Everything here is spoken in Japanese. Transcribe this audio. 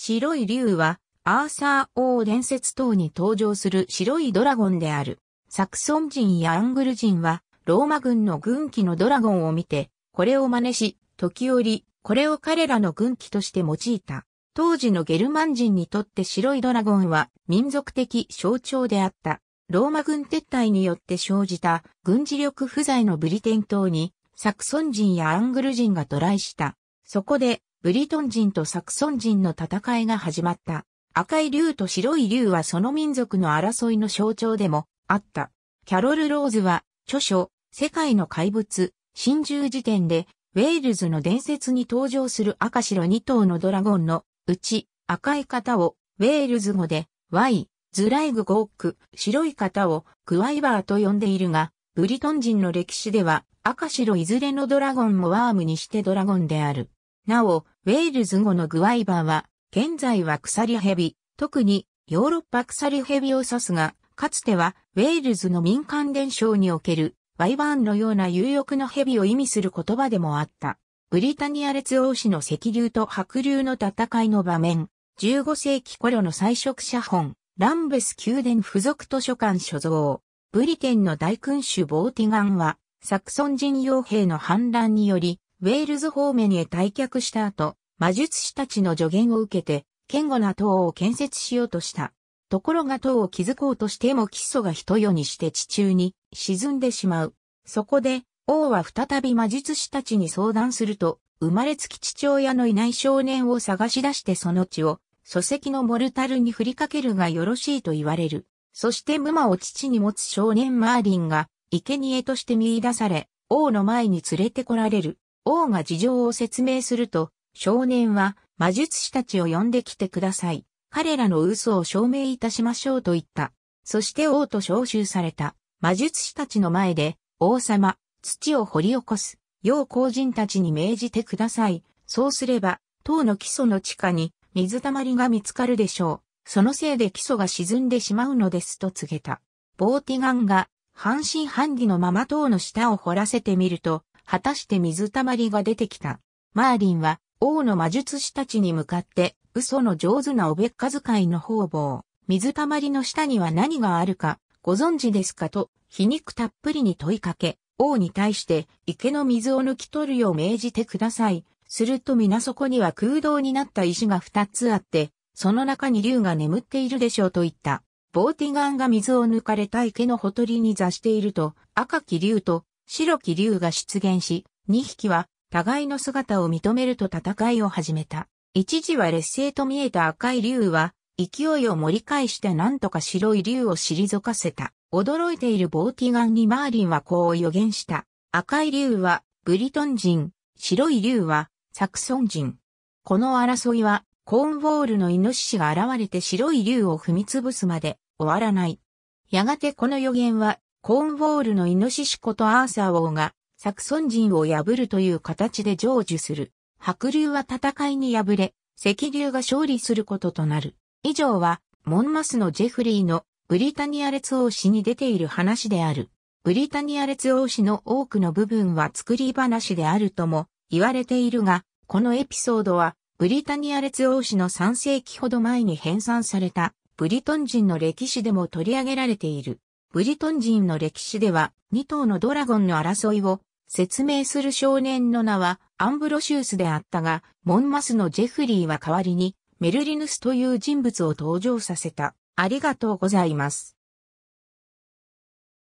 白い竜は、アーサー王伝説等に登場する白いドラゴンである。サクソン人やアングル人は、ローマ軍の軍旗のドラゴンを見て、これを真似し、時折、これを彼らの軍旗として用いた。当時のゲルマン人にとって白いドラゴンは民族的象徴であった。ローマ軍撤退によって生じた軍事力不在のブリテン島にサクソン人やアングル人が渡来した。そこでブリトン人とサクソン人の戦いが始まった。赤い竜と白い竜はその民族の争いの象徴でもあった。キャロル・ローズは、著書、世界の怪物、神獣時点で、ウェールズの伝説に登場する赤白2頭のドラゴンのうち、赤い方を、ウェールズ語で、Y、ズライグ・ゴーク、白い方を、クワイバーと呼んでいるが、ブリトン人の歴史では、赤白いずれのドラゴンもワームにしてドラゴンである。なお、ウェールズ語のグワイバーは、現在は鎖蛇、特にヨーロッパ鎖蛇を指すが、かつてはウェールズの民間伝承におけるワイバーンのような有力の蛇を意味する言葉でもあった。ブリタニア列王氏の石流と白流の戦いの場面、15世紀頃の彩色写本、ランベス宮殿付属図書館所蔵。ブリテンの大君主ボーティガンは、サクソン人傭兵の反乱により、ウェールズ方面へ退却した後、魔術師たちの助言を受けて、堅固な塔を建設しようとした。ところが塔を築こうとしても基礎が人世にして地中に沈んでしまう。そこで、王は再び魔術師たちに相談すると、生まれつき父親のいない少年を探し出してその血を、礎石のモルタルに振りかけるがよろしいと言われる。そしてムマを父に持つ少年マーリンが、生贄として見出され、王の前に連れてこられる。王が事情を説明すると、少年は魔術師たちを呼んできてください。彼らの嘘を証明いたしましょうと言った。そして王と召集された魔術師たちの前で王様、土を掘り起こす、要皇人たちに命じてください。そうすれば、塔の基礎の地下に水たまりが見つかるでしょう。そのせいで基礎が沈んでしまうのですと告げた。ボーティガンが半信半疑のまま塔の下を掘らせてみると、果たして水たまりが出てきた。マーリンは王の魔術師たちに向かって、嘘の上手なおべっか遣いの方々、水たまりの下には何があるか、ご存知ですかと、皮肉たっぷりに問いかけ、王に対して池の水を抜き取るよう命じてください。すると皆そこには空洞になった石が二つあって、その中に竜が眠っているでしょうと言った。ボーティガンが水を抜かれた池のほとりに座していると、赤き竜と白き竜が出現し、二匹は互いの姿を認めると戦いを始めた。一時は劣勢と見えた赤い竜は、勢いを盛り返して何とか白い竜を退かせた。驚いているボーティガンにマーリンはこう予言した。赤い竜はブリトン人、白い竜はサクソン人。この争いはコーンウォールのイノシシが現れて白い竜を踏み潰すまで終わらない。やがてこの予言はコーンウォールのイノシシことアーサー王がサクソン人を破るという形で成就する。白竜は戦いに敗れ、赤竜が勝利することとなる。以上は、モンマスのジェフリーのブリタニア列王史に出ている話である。ブリタニア列王史の多くの部分は作り話であるとも言われているが、このエピソードは、ブリタニア列王史の3世紀ほど前に編纂された、ブリトン人の歴史でも取り上げられている。ブリトン人の歴史では、2頭のドラゴンの争いを説明する少年の名はアンブロシウスであったが、モンマスのジェフリーは代わりにメルリヌスという人物を登場させた。ありがとうございます。